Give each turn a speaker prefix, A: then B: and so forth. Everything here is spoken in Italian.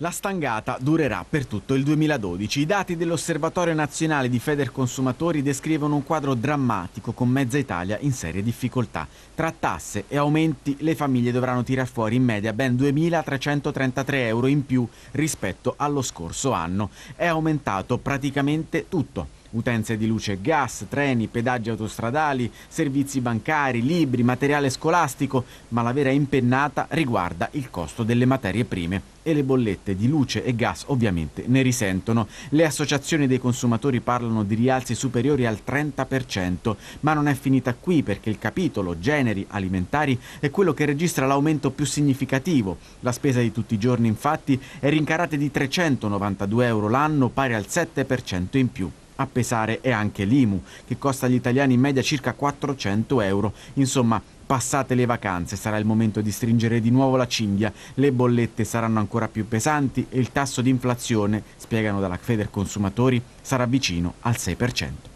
A: La stangata durerà per tutto il 2012. I dati dell'Osservatorio Nazionale di Feder Consumatori descrivono un quadro drammatico con mezza Italia in serie difficoltà. Tra tasse e aumenti le famiglie dovranno tirar fuori in media ben 2.333 euro in più rispetto allo scorso anno. È aumentato praticamente tutto utenze di luce e gas, treni, pedaggi autostradali, servizi bancari, libri, materiale scolastico, ma la vera impennata riguarda il costo delle materie prime e le bollette di luce e gas ovviamente ne risentono. Le associazioni dei consumatori parlano di rialzi superiori al 30%, ma non è finita qui perché il capitolo generi alimentari è quello che registra l'aumento più significativo. La spesa di tutti i giorni infatti è rincarata di 392 euro l'anno, pari al 7% in più. A pesare è anche l'IMU, che costa agli italiani in media circa 400 euro. Insomma, passate le vacanze sarà il momento di stringere di nuovo la cinghia, le bollette saranno ancora più pesanti e il tasso di inflazione, spiegano dalla Feder Consumatori, sarà vicino al 6%.